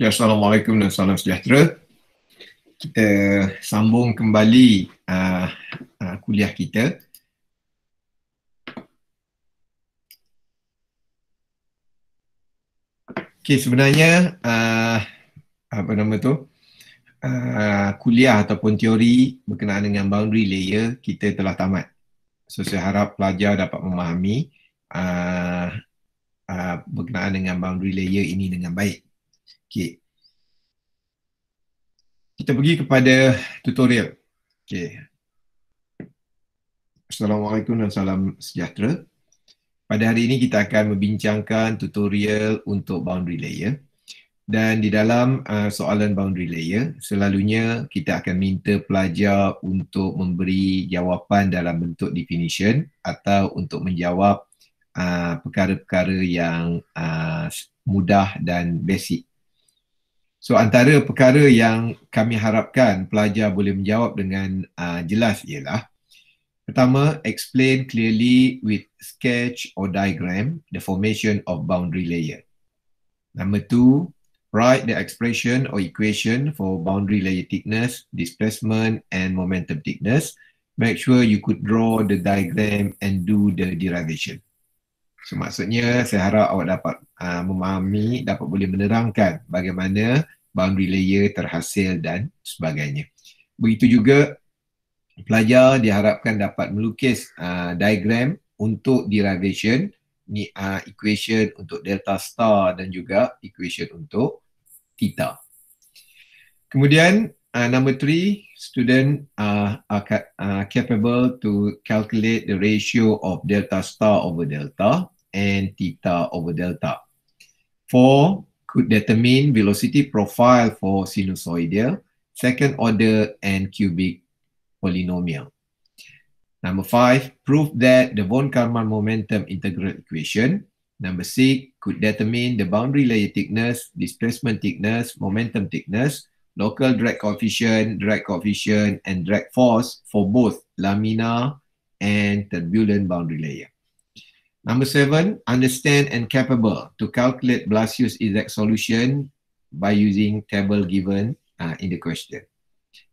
Okay, ya, Assalamualaikum dan salam sejahtera. Kita sambung kembali uh, uh, kuliah kita. Okay, sebenarnya uh, apa nama tu? Uh, kuliah ataupun teori berkenaan dengan boundary layer kita telah tamat. So, saya harap pelajar dapat memahami uh, uh, berkenaan dengan boundary layer ini dengan baik. Okey. Kita pergi kepada tutorial. Okey. Assalamualaikum dan salam sejahtera. Pada hari ini kita akan membincangkan tutorial untuk boundary layer. Dan di dalam uh, soalan boundary layer, selalunya kita akan minta pelajar untuk memberi jawapan dalam bentuk definition atau untuk menjawab uh, perkara-perkara uh, yang uh, mudah dan basic. So antara perkara yang kami harapkan pelajar boleh menjawab dengan uh, jelas ialah pertama explain clearly with sketch or diagram the formation of boundary layer. Number two, write the expression or equation for boundary layer thickness, displacement and momentum thickness. Make sure you could draw the diagram and do the derivation. So, maksudnya saya harap awak dapat uh, memahami, dapat boleh menerangkan bagaimana boundary layer terhasil dan sebagainya. Begitu juga pelajar diharapkan dapat melukis uh, diagram untuk derivation ni uh, equation untuk delta star dan juga equation untuk theta. Kemudian uh, number three, student uh, are capable to calculate the ratio of delta star over delta and theta over delta. 4 could determine velocity profile for sinusoidal, second order, and cubic polynomial. Number 5, prove that the von Karman momentum integral equation. Number 6, could determine the boundary layer thickness, displacement thickness, momentum thickness, local drag coefficient, drag coefficient, and drag force for both laminar and turbulent boundary layer. Number seven, understand and capable to calculate Blasius exact solution by using table given uh, in the question.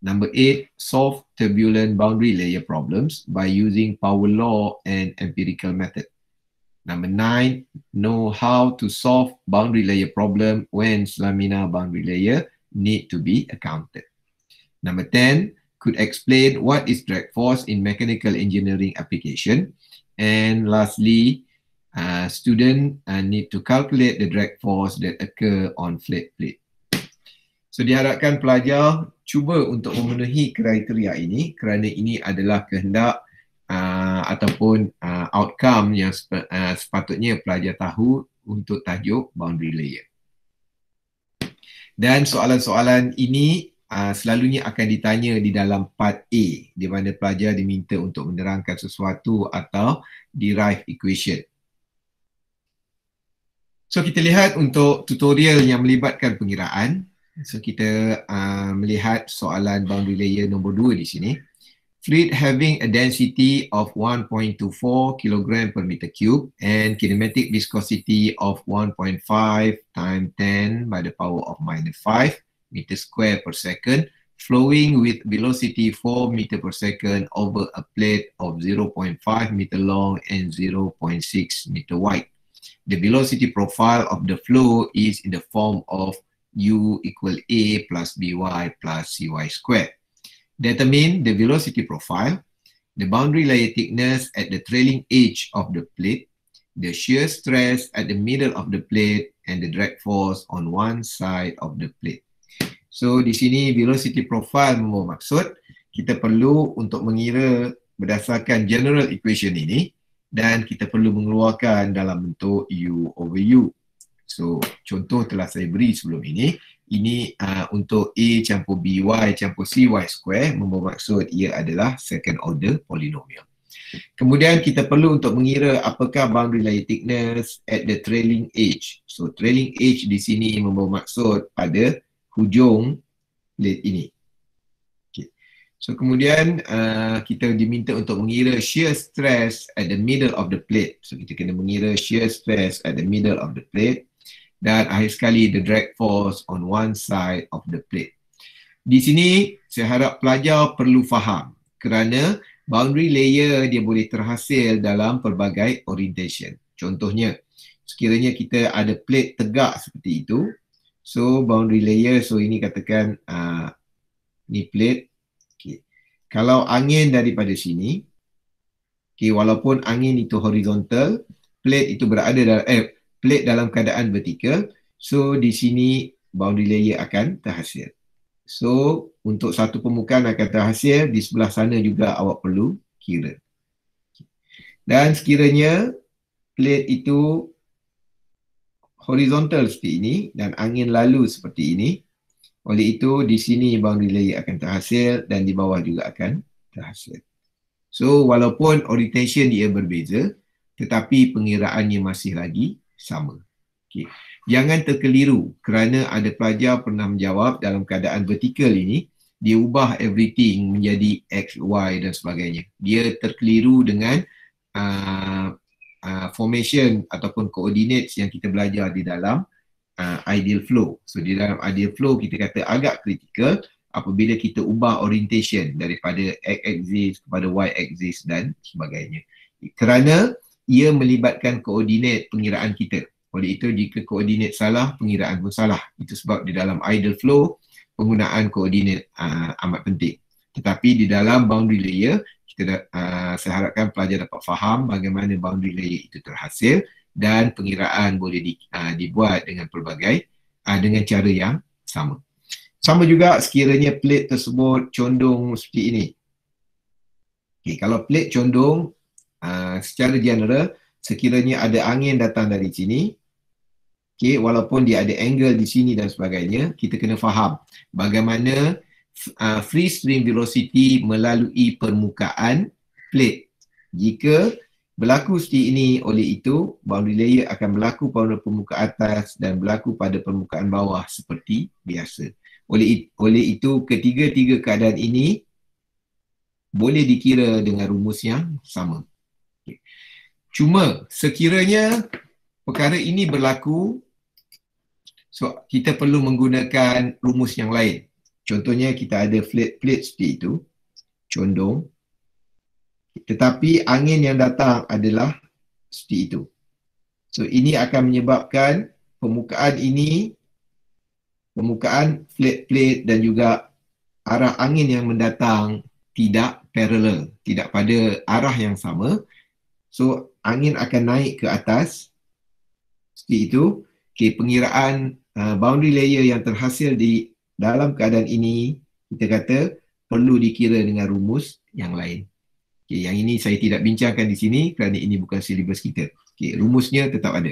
Number eight, solve turbulent boundary layer problems by using power law and empirical method. Number nine, know how to solve boundary layer problem when slamina boundary layer need to be accounted. Number 10, could explain what is drag force in mechanical engineering application And lastly, uh, student uh, need to calculate the drag force that occur on flat plate. So diharapkan pelajar cuba untuk memenuhi kriteria ini kerana ini adalah kehendak uh, ataupun uh, outcome yang sep uh, sepatutnya pelajar tahu untuk tajuk boundary layer. Dan soalan-soalan ini uh, selalunya akan ditanya di dalam part A di mana pelajar diminta untuk menerangkan sesuatu atau derive equation. So kita lihat untuk tutorial yang melibatkan pengiraan. So kita uh, melihat soalan boundary layer nombor 2 di sini. Fluid having a density of 1.24 kg per meter cube and kinematic viscosity of 1.5 times 10 by the power of minus 5 meter square per second flowing with velocity 4 meter per second over a plate of 0.5 meter long and 0.6 meter wide. The velocity profile of the flow is in the form of u equal a plus by plus cy squared. Determine the velocity profile, the boundary layer thickness at the trailing edge of the plate, the shear stress at the middle of the plate, and the drag force on one side of the plate. So di sini velocity profile bermaksud kita perlu untuk mengira berdasarkan general equation ini dan kita perlu mengeluarkan dalam bentuk u over u. So contoh telah saya beri sebelum ini, ini uh, untuk a campur by campur cy square membawa maksud ia adalah second order polynomial. Kemudian kita perlu untuk mengira apakah boundary layer thickness at the trailing edge. So trailing edge di sini membawa maksud pada hujung lid ini. Okay. So kemudian uh, kita diminta untuk mengira shear stress at the middle of the plate. So kita kena mengira shear stress at the middle of the plate dan akhir sekali the drag force on one side of the plate. Di sini saya harap pelajar perlu faham kerana boundary layer dia boleh terhasil dalam pelbagai orientation. Contohnya, sekiranya kita ada plate tegak seperti itu, So boundary layer, so ini katakan uh, ni plate. Okay. Kalau angin daripada sini, okay, walaupun angin itu horizontal, plate itu berada dalam, eh, plate dalam keadaan vertikal, so di sini boundary layer akan terhasil. So untuk satu permukaan akan terhasil, di sebelah sana juga awak perlu kira. Dan sekiranya plate itu horizontal seperti ini dan angin lalu seperti ini. Oleh itu di sini boundary layer akan terhasil dan di bawah juga akan terhasil. So walaupun orientation dia berbeza tetapi pengiraannya masih lagi sama. Okay. Jangan terkeliru kerana ada pelajar pernah menjawab dalam keadaan vertikal ini dia ubah everything menjadi X, Y dan sebagainya. Dia terkeliru dengan uh, uh, formation ataupun coordinates yang kita belajar di dalam uh, ideal flow. So di dalam ideal flow kita kata agak kritikal apabila kita ubah orientation daripada x axis kepada y axis dan sebagainya. Kerana ia melibatkan koordinat pengiraan kita. Oleh itu jika koordinat salah, pengiraan pun salah. Itu sebab di dalam ideal flow penggunaan koordinat uh, amat penting. Tetapi di dalam boundary layer kita uh, saya harapkan pelajar dapat faham bagaimana boundary layer itu terhasil dan pengiraan boleh di, uh, dibuat dengan pelbagai uh, dengan cara yang sama. Sama juga sekiranya plate tersebut condong seperti ini. Okay, kalau plate condong uh, secara general sekiranya ada angin datang dari sini okay, walaupun dia ada angle di sini dan sebagainya kita kena faham bagaimana uh, free stream velocity melalui permukaan plate. Jika berlaku seperti ini oleh itu, boundary layer akan berlaku pada permukaan atas dan berlaku pada permukaan bawah seperti biasa. Oleh, oleh itu, ketiga-tiga keadaan ini boleh dikira dengan rumus yang sama. Okay. Cuma sekiranya perkara ini berlaku, so kita perlu menggunakan rumus yang lain. Contohnya kita ada flat plate seperti itu, condong. Tetapi angin yang datang adalah seperti itu. So ini akan menyebabkan permukaan ini, permukaan flat plate dan juga arah angin yang mendatang tidak parallel, tidak pada arah yang sama. So angin akan naik ke atas seperti itu. Okay, pengiraan uh, boundary layer yang terhasil di dalam keadaan ini kita kata perlu dikira dengan rumus yang lain. Okay, yang ini saya tidak bincangkan di sini kerana ini bukan silibus kita. Okay, rumusnya tetap ada.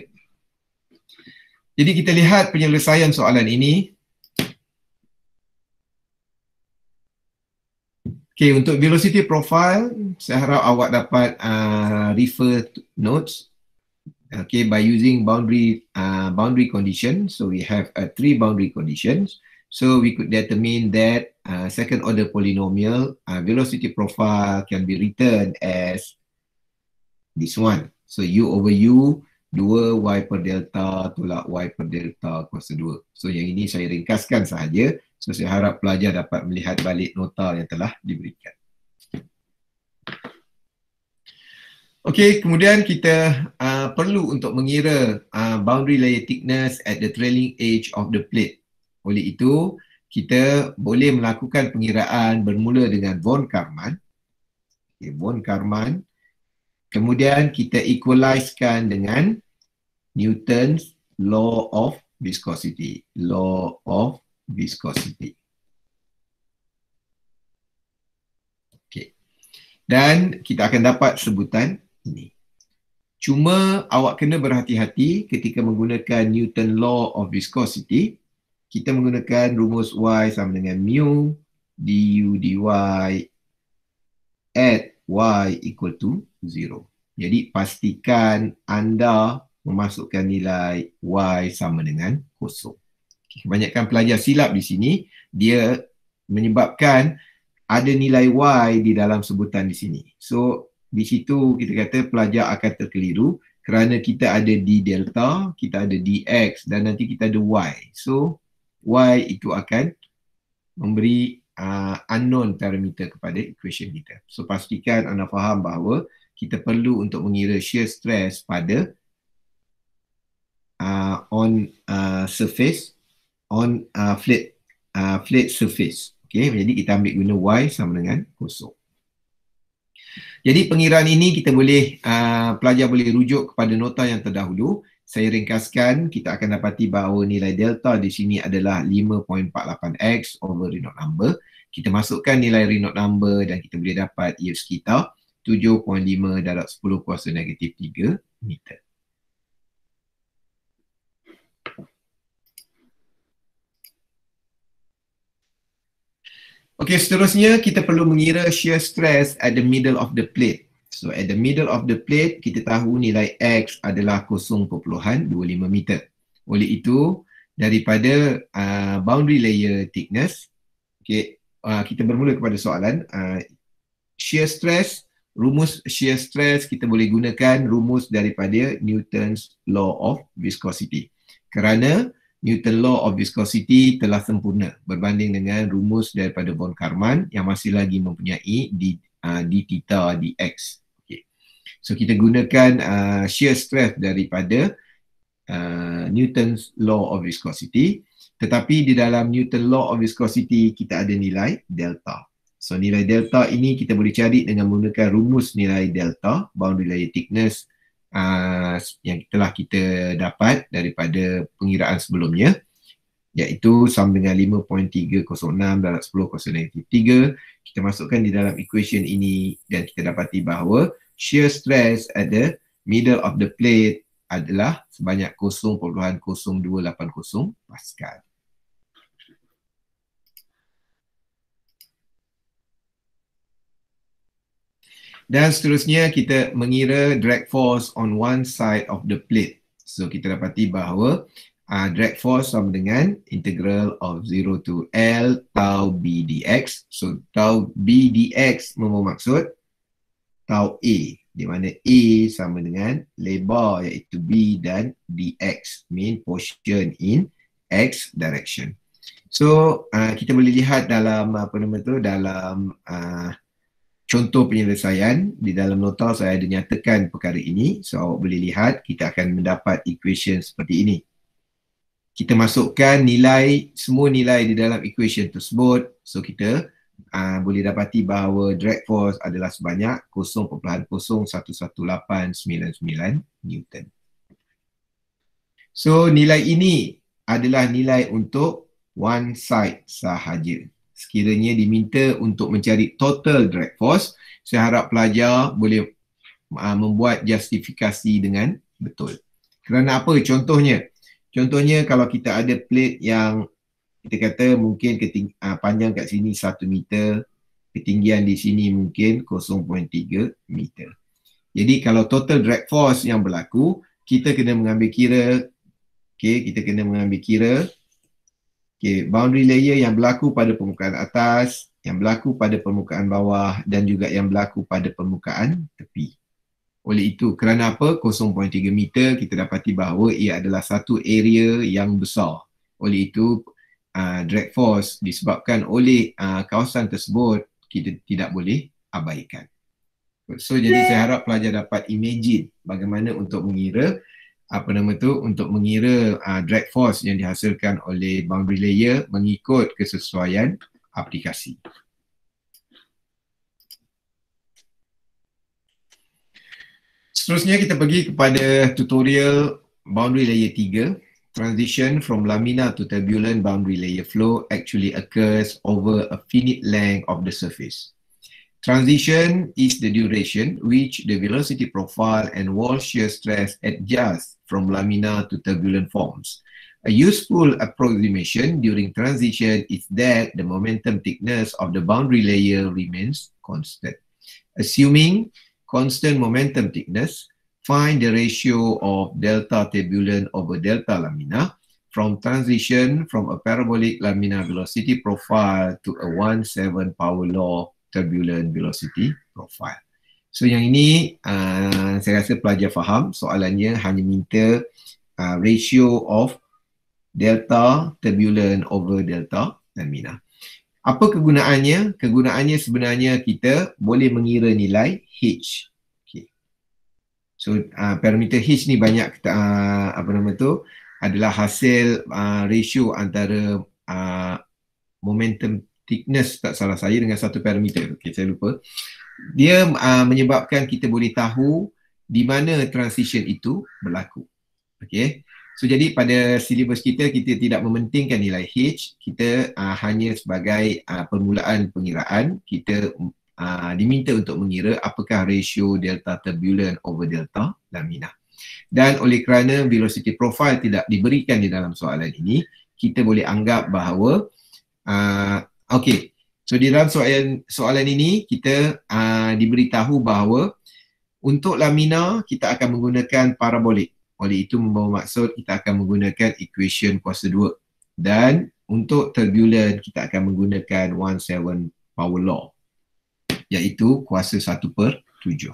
Jadi kita lihat penyelesaian soalan ini. Okay, untuk velocity profile, saya harap awak dapat uh, refer notes okay, by using boundary uh, boundary condition. So we have uh, three boundary conditions. So we could determine that uh, second order polynomial uh, velocity profile can be written as this one. So u over u, 2y per delta tolak y per delta kuasa 2. So yang ini saya ringkaskan sahaja. So saya harap pelajar dapat melihat balik nota yang telah diberikan. Okey, kemudian kita uh, perlu untuk mengira uh, boundary layer thickness at the trailing edge of the plate. Oleh itu, kita boleh melakukan pengiraan bermula dengan von Karman. Okay, von Karman. Kemudian kita equalizekan dengan Newton's law of viscosity. Law of viscosity. Okay. Dan kita akan dapat sebutan ini. Cuma awak kena berhati-hati ketika menggunakan Newton law of viscosity kita menggunakan rumus y sama dengan mu du dy at y equal to 0. Jadi pastikan anda memasukkan nilai y sama dengan kosong. Okay, kebanyakan pelajar silap di sini, dia menyebabkan ada nilai y di dalam sebutan di sini. So di situ kita kata pelajar akan terkeliru kerana kita ada d delta, kita ada dx dan nanti kita ada y. So y itu akan memberi uh, unknown parameter kepada equation kita. So pastikan anda faham bahawa kita perlu untuk mengira shear stress pada uh, on uh, surface on uh, flat uh, flat surface. Okay, jadi kita ambil guna y sama dengan kosong. Jadi pengiraan ini kita boleh uh, pelajar boleh rujuk kepada nota yang terdahulu saya ringkaskan kita akan dapati bahawa nilai delta di sini adalah 5.48x over Reynolds number kita masukkan nilai Reynolds number dan kita boleh dapat ia sekitar 7.5 darab 10 kuasa negatif 3 meter Okey, seterusnya kita perlu mengira shear stress at the middle of the plate. So at the middle of the plate, kita tahu nilai X adalah 0.25 meter. Oleh itu, daripada uh, boundary layer thickness, okay, uh, kita bermula kepada soalan, uh, shear stress, rumus shear stress, kita boleh gunakan rumus daripada Newton's law of viscosity. Kerana Newton's law of viscosity telah sempurna berbanding dengan rumus daripada Bond Karman yang masih lagi mempunyai di uh, di theta dx. So kita gunakan uh, shear stress daripada uh, Newton's law of viscosity. Tetapi di dalam Newton law of viscosity kita ada nilai delta. So nilai delta ini kita boleh cari dengan menggunakan rumus nilai delta boundary layer thickness uh, yang telah kita dapat daripada pengiraan sebelumnya iaitu sama dengan 5.306 darab 10.93 kita masukkan di dalam equation ini dan kita dapati bahawa shear stress at the middle of the plate adalah sebanyak 0.0280 pascal. Dan seterusnya kita mengira drag force on one side of the plate. So kita dapati bahawa uh, drag force sama dengan integral of 0 to L tau B dx. So tau B dx maksud tau A di mana A sama dengan lebar iaitu B dan DX mean portion in X direction. So uh, kita boleh lihat dalam apa nama tu dalam uh, contoh penyelesaian di dalam nota saya ada nyatakan perkara ini so awak boleh lihat kita akan mendapat equation seperti ini. Kita masukkan nilai semua nilai di dalam equation tersebut so kita uh, boleh dapati bahawa drag force adalah sebanyak 0.01899 Newton. So nilai ini adalah nilai untuk one side sahaja. Sekiranya diminta untuk mencari total drag force, saya harap pelajar boleh uh, membuat justifikasi dengan betul. Kerana apa? Contohnya, contohnya kalau kita ada plate yang kita kata mungkin keting, uh, panjang kat sini 1 meter, ketinggian di sini mungkin 0.3 meter. Jadi kalau total drag force yang berlaku, kita kena mengambil kira okey, kita kena mengambil kira okey, boundary layer yang berlaku pada permukaan atas, yang berlaku pada permukaan bawah dan juga yang berlaku pada permukaan tepi. Oleh itu, kerana apa 0.3 meter kita dapati bahawa ia adalah satu area yang besar. Oleh itu, uh, drag force disebabkan oleh uh, kawasan tersebut kita tidak boleh abaikan. So jadi saya harap pelajar dapat imagine bagaimana untuk mengira apa nama tu untuk mengira uh, drag force yang dihasilkan oleh boundary layer mengikut kesesuaian aplikasi. Seterusnya kita pergi kepada tutorial boundary layer 3 transition from laminar to turbulent boundary layer flow actually occurs over a finite length of the surface. Transition is the duration which the velocity profile and wall shear stress adjust from laminar to turbulent forms. A useful approximation during transition is that the momentum thickness of the boundary layer remains constant. Assuming constant momentum thickness, find the ratio of delta turbulent over delta lamina from transition from a parabolic lamina velocity profile to a 1-7 power law turbulent velocity profile. So yang ini uh, saya rasa pelajar faham soalannya hanya minta uh, ratio of delta turbulent over delta lamina. Apa kegunaannya? Kegunaannya sebenarnya kita boleh mengira nilai H So uh, parameter H ni banyak kita, uh, apa nama tu adalah hasil uh, ratio antara uh, momentum thickness tak salah saya dengan satu parameter. Okay, saya lupa. Dia uh, menyebabkan kita boleh tahu di mana transition itu berlaku. Okay, So jadi pada silibus kita kita tidak mementingkan nilai H, kita uh, hanya sebagai uh, permulaan pengiraan kita Ah, diminta untuk mengira apakah ratio delta turbulent over delta lamina. Dan oleh kerana velocity profile tidak diberikan di dalam soalan ini, kita boleh anggap bahawa uh, okey. So di dalam soalan soalan ini kita uh, diberitahu bahawa untuk lamina kita akan menggunakan parabolik. Oleh itu membawa maksud kita akan menggunakan equation kuasa 2 dan untuk turbulent kita akan menggunakan 1 7 power law iaitu kuasa 1 per 7.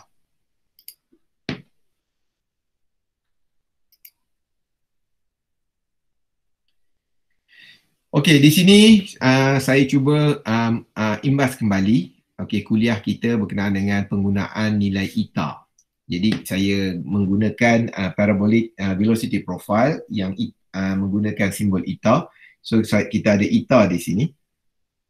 Okey, di sini uh, saya cuba um, uh, imbas kembali okay, kuliah kita berkenaan dengan penggunaan nilai ITA. Jadi saya menggunakan uh, parabolic uh, velocity profile yang uh, menggunakan simbol ITA. So kita ada ITA di sini.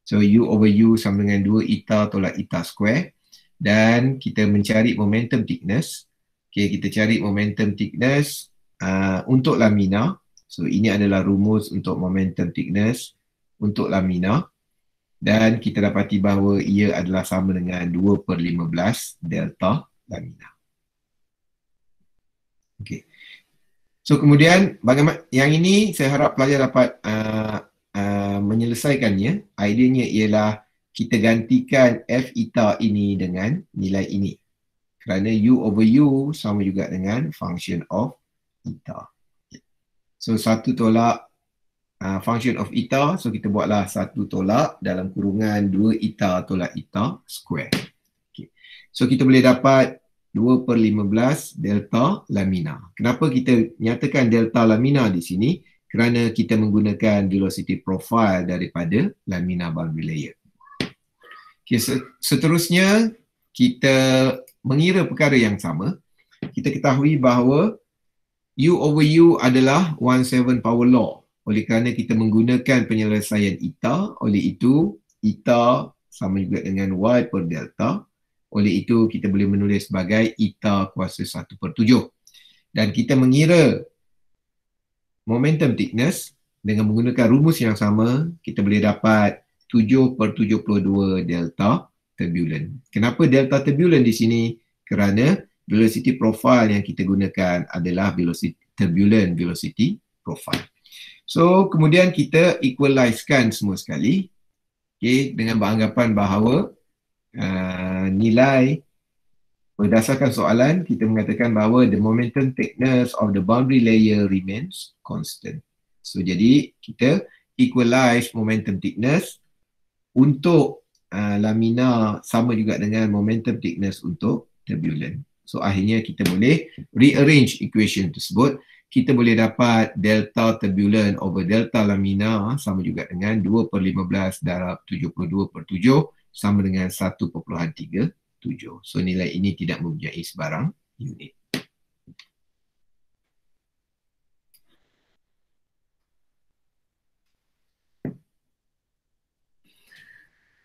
So U over U sama dengan 2 eta tolak eta square dan kita mencari momentum thickness. Okay, kita cari momentum thickness uh, untuk lamina. So ini adalah rumus untuk momentum thickness untuk lamina dan kita dapati bahawa ia adalah sama dengan 2 per 15 delta lamina. Okay. So kemudian bagaimana yang ini saya harap pelajar dapat uh, menyelesaikannya, ideanya ialah kita gantikan F eta ini dengan nilai ini. Kerana U over U sama juga dengan function of eta. So satu tolak uh, function of eta, so kita buatlah satu tolak dalam kurungan 2 eta tolak eta square. Okay. So kita boleh dapat 2 per 15 delta lamina. Kenapa kita nyatakan delta lamina di sini? kerana kita menggunakan velocity profile daripada lamina boundary layer. Okay, seterusnya, kita mengira perkara yang sama. Kita ketahui bahawa U over U adalah 1.7 power law. Oleh kerana kita menggunakan penyelesaian eta, oleh itu eta sama juga dengan Y per delta. Oleh itu, kita boleh menulis sebagai eta kuasa 1 per 7. Dan kita mengira momentum thickness dengan menggunakan rumus yang sama kita boleh dapat 7 per 72 delta turbulent. Kenapa delta turbulent di sini? Kerana velocity profile yang kita gunakan adalah velocity turbulent velocity profile. So kemudian kita equalizekan semua sekali okay, dengan beranggapan bahawa uh, nilai Berdasarkan soalan, kita mengatakan bahawa the momentum thickness of the boundary layer remains constant. So, jadi kita equalize momentum thickness untuk uh, lamina sama juga dengan momentum thickness untuk turbulent. So, akhirnya kita boleh rearrange equation tersebut. Kita boleh dapat delta turbulent over delta lamina sama juga dengan 2 per 15 darab 72 per 7 sama dengan 1.3 tujuh. So nilai ini tidak mempunyai sebarang unit.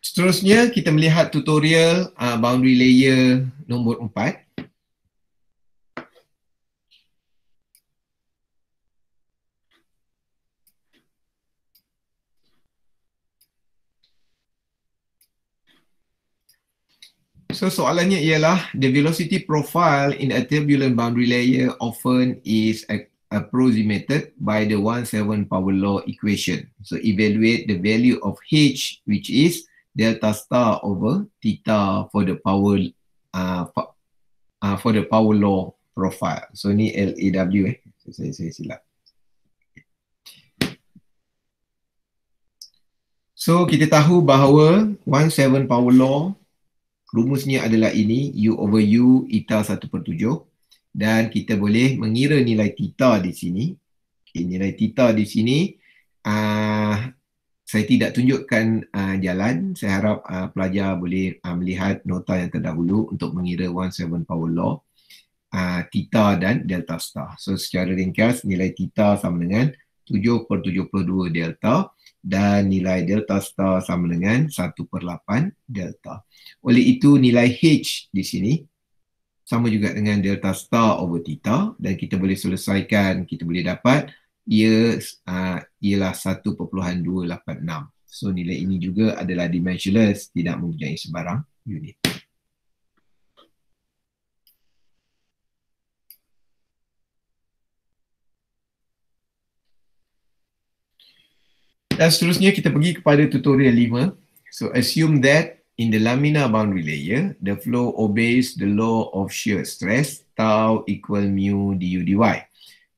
Seterusnya kita melihat tutorial uh, boundary layer nombor empat. So soalannya ialah the velocity profile in a turbulent boundary layer often is approximated by the 1-7 power law equation. So evaluate the value of h which is delta star over theta for the power uh, uh, for the power law profile. So ni LAW eh. So, saya, saya silap. So kita tahu bahawa 1-7 power law rumusnya adalah ini u over u eta 1 per 7 dan kita boleh mengira nilai theta di sini okay, nilai theta di sini uh, saya tidak tunjukkan uh, jalan saya harap uh, pelajar boleh uh, melihat nota yang terdahulu untuk mengira 17 power law uh, theta dan delta star so secara ringkas nilai theta sama dengan 7 per 72 delta dan nilai delta star sama dengan 1 per 8 delta. Oleh itu nilai H di sini sama juga dengan delta star over theta dan kita boleh selesaikan, kita boleh dapat ia uh, ialah 1.286. So nilai ini juga adalah dimensionless, tidak mempunyai sebarang unit. Dan seterusnya kita pergi kepada tutorial 5. So assume that in the lamina boundary layer, the flow obeys the law of shear stress tau equal mu du dy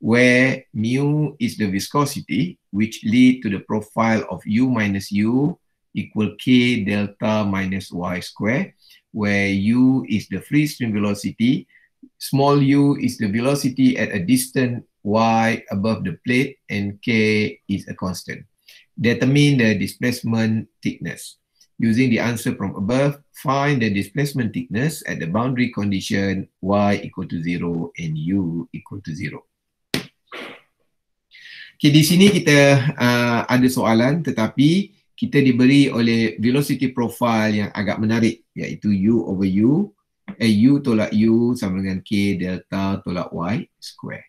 where mu is the viscosity which lead to the profile of u minus u equal k delta minus y square where u is the free stream velocity small u is the velocity at a distance y above the plate and k is a constant determine the displacement thickness. Using the answer from above, find the displacement thickness at the boundary condition y equal to 0 and u equal to 0. Okay, di sini kita uh, ada soalan tetapi kita diberi oleh velocity profile yang agak menarik iaitu u over u, eh u tolak u sama dengan k delta tolak y square.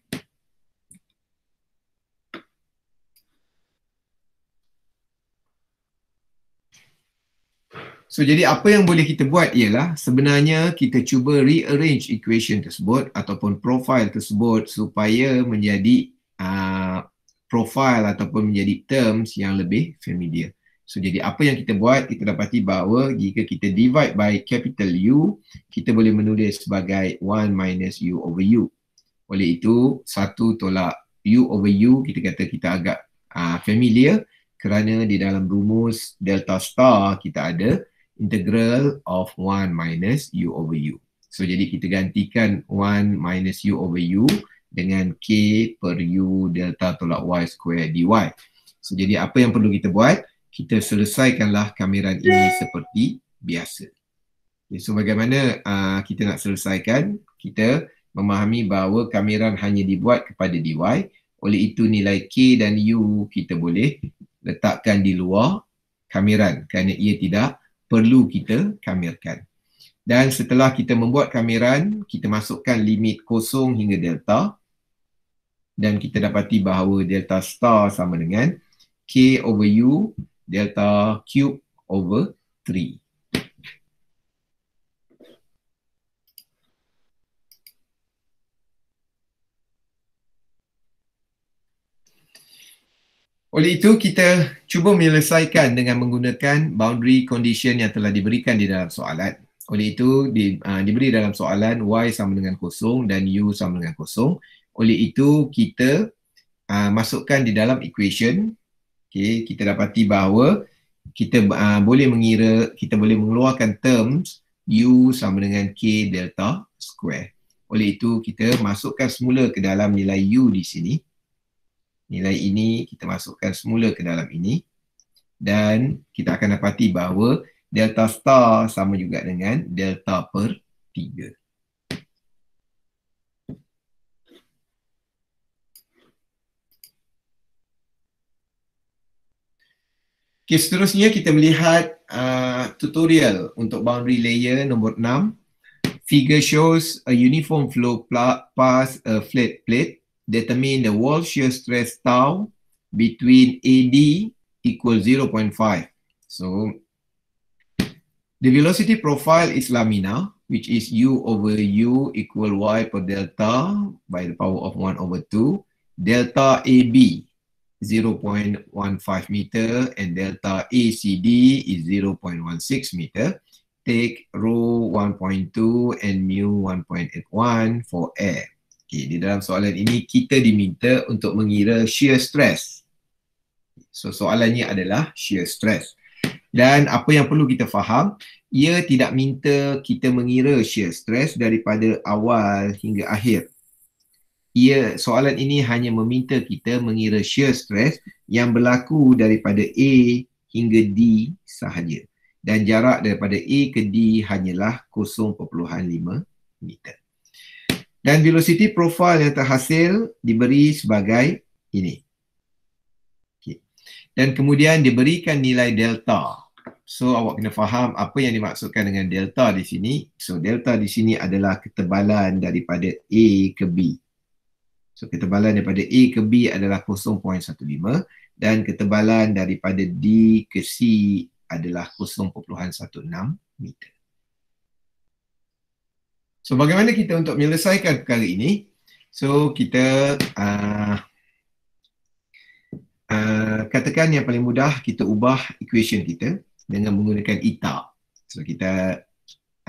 So jadi apa yang boleh kita buat ialah sebenarnya kita cuba rearrange equation tersebut ataupun profile tersebut supaya menjadi uh, profile ataupun menjadi terms yang lebih familiar. So jadi apa yang kita buat kita dapati bahawa jika kita divide by capital U kita boleh menulis sebagai 1 minus U over U. Oleh itu satu tolak U over U kita kata kita agak uh, familiar kerana di dalam rumus delta star kita ada integral of 1 minus u over u. So jadi kita gantikan 1 minus u over u dengan k per u delta tolak y square dy. So jadi apa yang perlu kita buat? Kita selesaikanlah kamiran ini seperti biasa. Okay, so bagaimana uh, kita nak selesaikan? Kita memahami bahawa kamiran hanya dibuat kepada dy. Oleh itu nilai k dan u kita boleh letakkan di luar kamiran kerana ia tidak perlu kita kamerkan. Dan setelah kita membuat kameran, kita masukkan limit kosong hingga delta dan kita dapati bahawa delta star sama dengan K over U delta cube over 3. Oleh itu, kita cuba menyelesaikan dengan menggunakan boundary condition yang telah diberikan di dalam soalan. Oleh itu, di, uh, diberi dalam soalan y sama dengan kosong dan u sama dengan kosong. Oleh itu, kita uh, masukkan di dalam equation. Okay, kita dapati bahawa kita uh, boleh mengira, kita boleh mengeluarkan terms u sama dengan k delta square. Oleh itu, kita masukkan semula ke dalam nilai u di sini nilai ini kita masukkan semula ke dalam ini dan kita akan dapati bahawa delta star sama juga dengan delta per 3. Okay, seterusnya kita melihat uh, tutorial untuk boundary layer nombor 6. Figure shows a uniform flow past a flat plate determine the wall shear stress tau between AD equals 0.5. So the velocity profile is laminar, which is u over u equal y per delta by the power of 1 over 2, delta AB 0.15 meter and delta ACD is 0.16 meter. Take rho 1.2 and mu 1.81 for air. Okay, di dalam soalan ini kita diminta untuk mengira shear stress. So soalannya adalah shear stress. Dan apa yang perlu kita faham, ia tidak minta kita mengira shear stress daripada awal hingga akhir. Ia soalan ini hanya meminta kita mengira shear stress yang berlaku daripada A hingga D sahaja. Dan jarak daripada A ke D hanyalah 0.5 meter. Dan velocity profile yang terhasil diberi sebagai ini. Okay. Dan kemudian diberikan nilai delta. So awak kena faham apa yang dimaksudkan dengan delta di sini. So delta di sini adalah ketebalan daripada A ke B. So ketebalan daripada A ke B adalah 0.15 dan ketebalan daripada D ke C adalah 0.16 meter. So bagaimana kita untuk menyelesaikan perkara ini? So kita uh, uh, katakan yang paling mudah kita ubah equation kita dengan menggunakan eta. So kita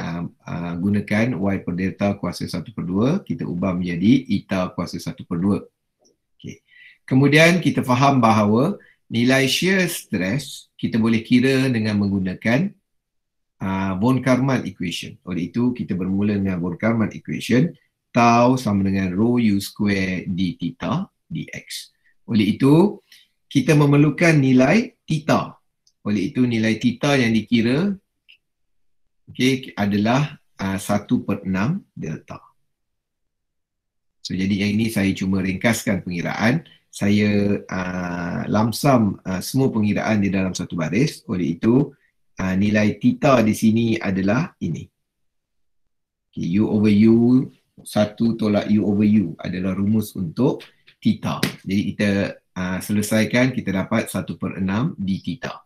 uh, uh, gunakan y per delta kuasa 1 per 2, kita ubah menjadi eta kuasa 1 per 2. Okay. Kemudian kita faham bahawa nilai shear stress kita boleh kira dengan menggunakan uh, Von Karman equation. Oleh itu kita bermula dengan Von Karman equation tau sama dengan rho u square d theta dx. Oleh itu kita memerlukan nilai theta. Oleh itu nilai theta yang dikira okay, adalah uh, per enam delta. So, jadi yang ini saya cuma ringkaskan pengiraan. Saya uh, lamsam uh, semua pengiraan di dalam satu baris. Oleh itu, uh, nilai tita di sini adalah ini. Okay, U over U, satu tolak U over U adalah rumus untuk tita. Jadi kita uh, selesaikan, kita dapat 1 per 6 di tita.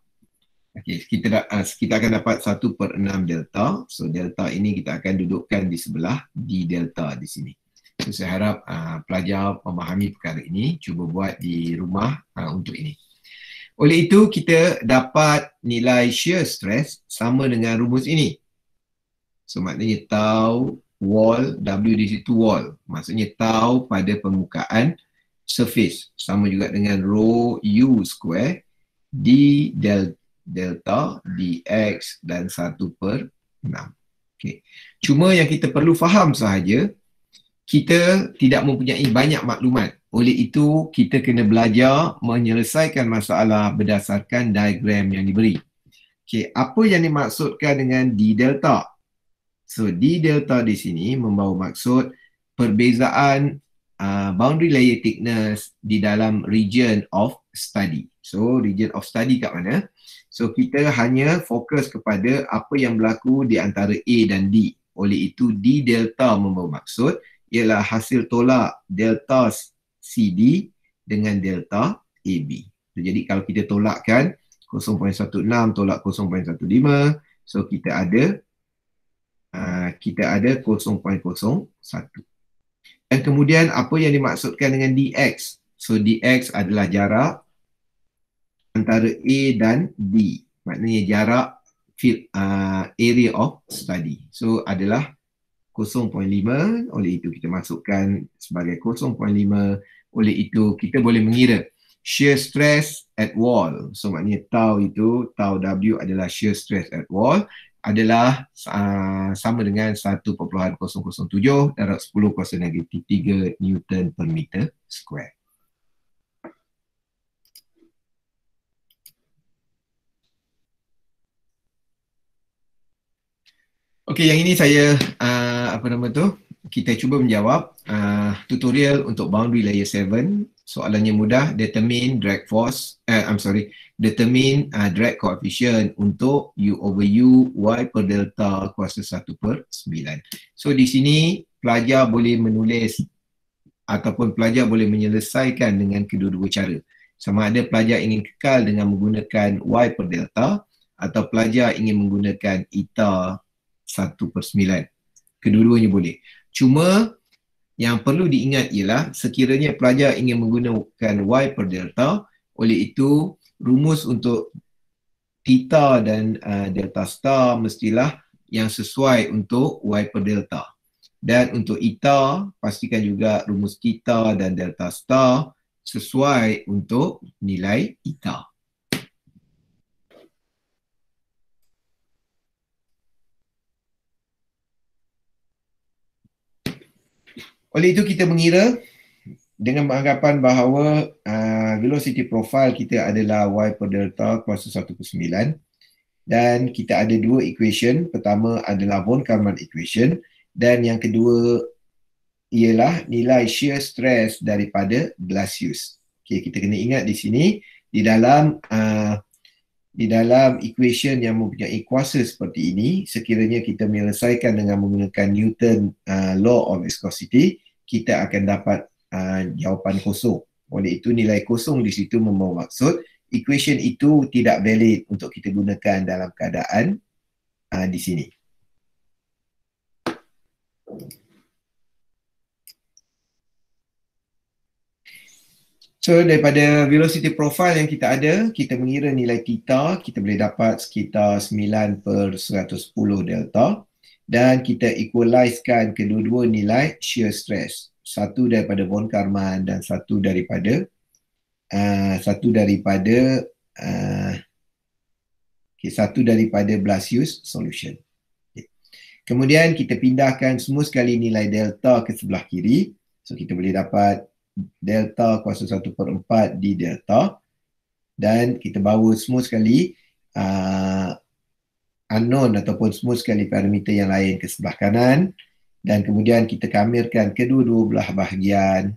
Okay, kita, uh, kita akan dapat 1 per 6 delta. So delta ini kita akan dudukkan di sebelah di delta di sini. So, saya harap uh, pelajar memahami perkara ini. Cuba buat di rumah uh, untuk ini. Oleh itu, kita dapat nilai shear stress sama dengan rumus ini. So, maknanya tau wall, W di situ wall. Maksudnya tau pada permukaan surface. Sama juga dengan rho U square D del delta DX dan 1 per 6. Okay. Cuma yang kita perlu faham sahaja kita tidak mempunyai banyak maklumat. Oleh itu, kita kena belajar menyelesaikan masalah berdasarkan diagram yang diberi. Okay, apa yang dimaksudkan dengan D delta? So, D delta di sini membawa maksud perbezaan uh, boundary layer thickness di dalam region of study. So, region of study kat mana? So, kita hanya fokus kepada apa yang berlaku di antara A dan D. Oleh itu, D delta membawa maksud ialah hasil tolak delta CD dengan delta AB. Jadi kalau kita tolakkan 0.16 tolak 0.15, so kita ada uh, kita ada 0.01. Dan kemudian apa yang dimaksudkan dengan dx? So dx adalah jarak antara A dan B. Maknanya jarak field, uh, area of study. So adalah 0.01. 0.5 oleh itu kita masukkan sebagai 0.5 oleh itu kita boleh mengira shear stress at wall so maknanya tau itu tau w adalah shear stress at wall adalah uh, sama dengan 1.007 darab 10 kuasa negatif 3 newton per meter square Okey, yang ini saya uh, apa nama tu? Kita cuba menjawab uh, tutorial untuk boundary layer 7. Soalannya mudah, determine drag force, uh, I'm sorry, determine uh, drag coefficient untuk u over u y per delta kuasa 1 per 9. So di sini pelajar boleh menulis ataupun pelajar boleh menyelesaikan dengan kedua-dua cara. Sama ada pelajar ingin kekal dengan menggunakan y per delta atau pelajar ingin menggunakan eta 1 per 9. Kedua-duanya boleh. Cuma yang perlu diingat ialah sekiranya pelajar ingin menggunakan y per delta, oleh itu rumus untuk theta dan uh, delta star mestilah yang sesuai untuk y per delta. Dan untuk eta, pastikan juga rumus theta dan delta star sesuai untuk nilai eta. Oleh itu kita mengira dengan anggapan bahawa uh, velocity profile kita adalah y per delta kuasa 1 per 9 dan kita ada dua equation. Pertama adalah von Karman equation dan yang kedua ialah nilai shear stress daripada glacius. Okay, kita kena ingat di sini di dalam uh, di dalam equation yang mempunyai kuasa seperti ini sekiranya kita menyelesaikan dengan menggunakan Newton uh, law of viscosity kita akan dapat uh, jawapan kosong. Oleh itu nilai kosong di situ membawa maksud equation itu tidak valid untuk kita gunakan dalam keadaan uh, di sini. So daripada velocity profile yang kita ada, kita mengira nilai theta, kita boleh dapat sekitar 9 per 110 delta dan kita equalizekan kedua-dua nilai shear stress satu daripada von Karman dan satu daripada uh, satu daripada uh, okay, satu daripada Blasius solution. Okay. Kemudian kita pindahkan semua sekali nilai delta ke sebelah kiri. So kita boleh dapat delta kuasa 1 per 4 di delta dan kita bawa semua sekali uh, unknown ataupun smooth sekali parameter yang lain ke sebelah kanan dan kemudian kita kamirkan kedua-dua belah bahagian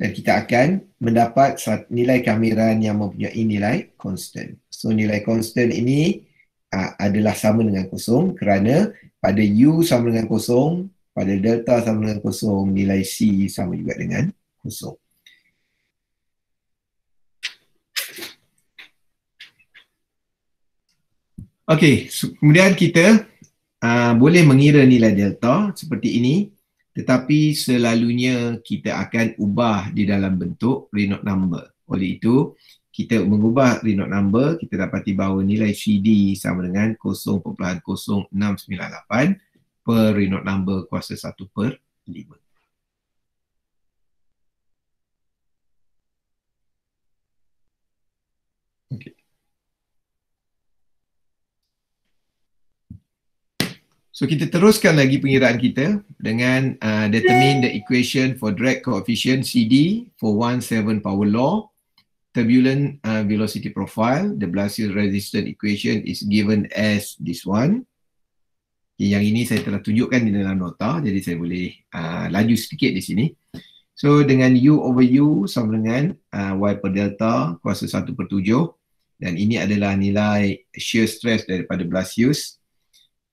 dan kita akan mendapat nilai kamiran yang mempunyai nilai constant. So nilai constant ini aa, ah, adalah sama dengan kosong kerana pada U sama dengan kosong, pada delta sama dengan kosong, nilai C sama juga dengan kosong. Okey, so, kemudian kita uh, boleh mengira nilai delta seperti ini tetapi selalunya kita akan ubah di dalam bentuk Reynolds number. Oleh itu, kita mengubah Reynolds number, kita dapati bahawa nilai CD sama dengan 0.0698 per Reynolds number kuasa 1 per 5. So kita teruskan lagi pengiraan kita dengan uh, determine the equation for drag coefficient CD for 1.7 power law. Turbulent uh, velocity profile, the Blasius resistance equation is given as this one. Okay, yang ini saya telah tunjukkan di dalam nota, jadi saya boleh uh, laju sedikit di sini. So dengan U over U sama dengan uh, Y per delta kuasa 1 per 7 dan ini adalah nilai shear stress daripada Blasius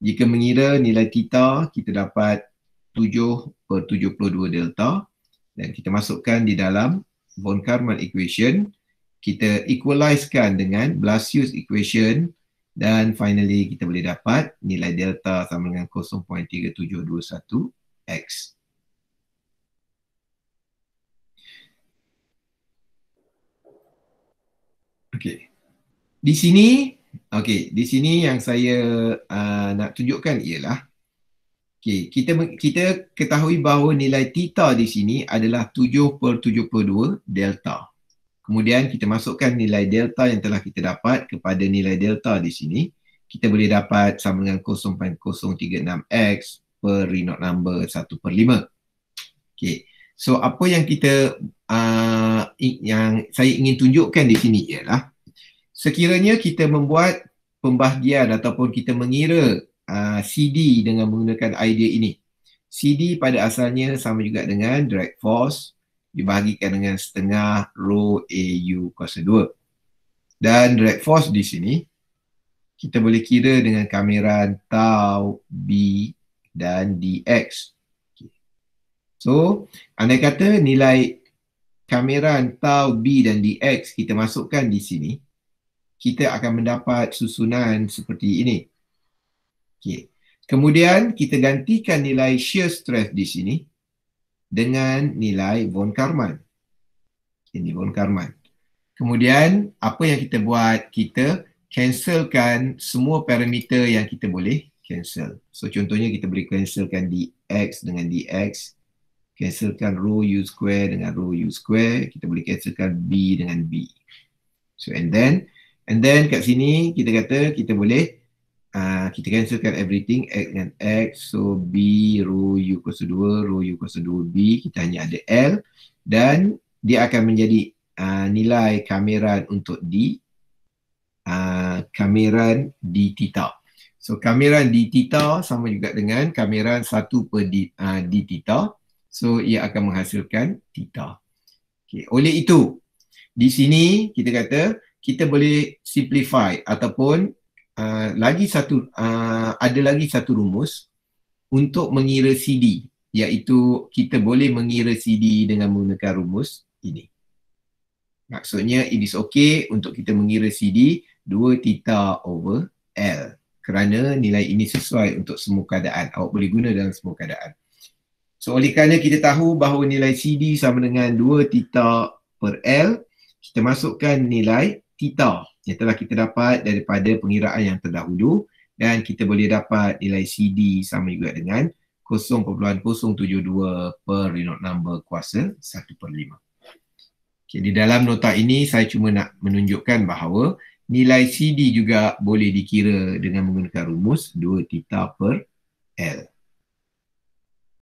jika mengira nilai theta kita dapat 7 per 72 delta dan kita masukkan di dalam von Karman equation kita equalizekan dengan Blasius equation dan finally kita boleh dapat nilai delta sama dengan 0.3721x. Okey. Di sini Okey, di sini yang saya uh, nak tunjukkan ialah okey, kita kita ketahui bahawa nilai tita di sini adalah 7/72 delta. Kemudian kita masukkan nilai delta yang telah kita dapat kepada nilai delta di sini, kita boleh dapat sama dengan 0.036x per Reynolds number 1/5. Okey. So apa yang kita uh, yang saya ingin tunjukkan di sini ialah sekiranya kita membuat pembahagian ataupun kita mengira uh, ah, CD dengan menggunakan idea ini. CD pada asalnya sama juga dengan drag force dibahagikan dengan setengah rho AU kuasa 2. Dan drag force di sini kita boleh kira dengan kamiran tau B dan DX. So, anda kata nilai kamera tau B dan DX kita masukkan di sini, kita akan mendapat susunan seperti ini. Okey. Kemudian kita gantikan nilai shear stress di sini dengan nilai von Karman. Ini von Karman. Kemudian apa yang kita buat? Kita cancelkan semua parameter yang kita boleh cancel. So contohnya kita boleh cancelkan dx dengan dx. Cancelkan rho u square dengan rho u square. Kita boleh cancelkan b dengan b. So and then And then kat sini kita kata kita boleh uh, kita cancelkan everything X dengan X. So B rho U kuasa 2, rho U kuasa 2 B. Kita hanya ada L. Dan dia akan menjadi uh, nilai kameran untuk D. Uh, kameran D theta. So kameran D theta sama juga dengan kameran 1 per D, uh, D theta. So ia akan menghasilkan theta. Okay. Oleh itu, di sini kita kata kita boleh simplify ataupun uh, lagi satu uh, ada lagi satu rumus untuk mengira CD iaitu kita boleh mengira CD dengan menggunakan rumus ini. Maksudnya it is okay untuk kita mengira CD 2 theta over L kerana nilai ini sesuai untuk semua keadaan. Awak boleh guna dalam semua keadaan. So oleh kerana kita tahu bahawa nilai CD sama dengan 2 theta per L, kita masukkan nilai tita yang telah kita dapat daripada pengiraan yang terdahulu dan kita boleh dapat nilai CD sama juga dengan 0.072 per renote number kuasa 1 per 5. Okay, di dalam nota ini saya cuma nak menunjukkan bahawa nilai CD juga boleh dikira dengan menggunakan rumus 2 tita per L.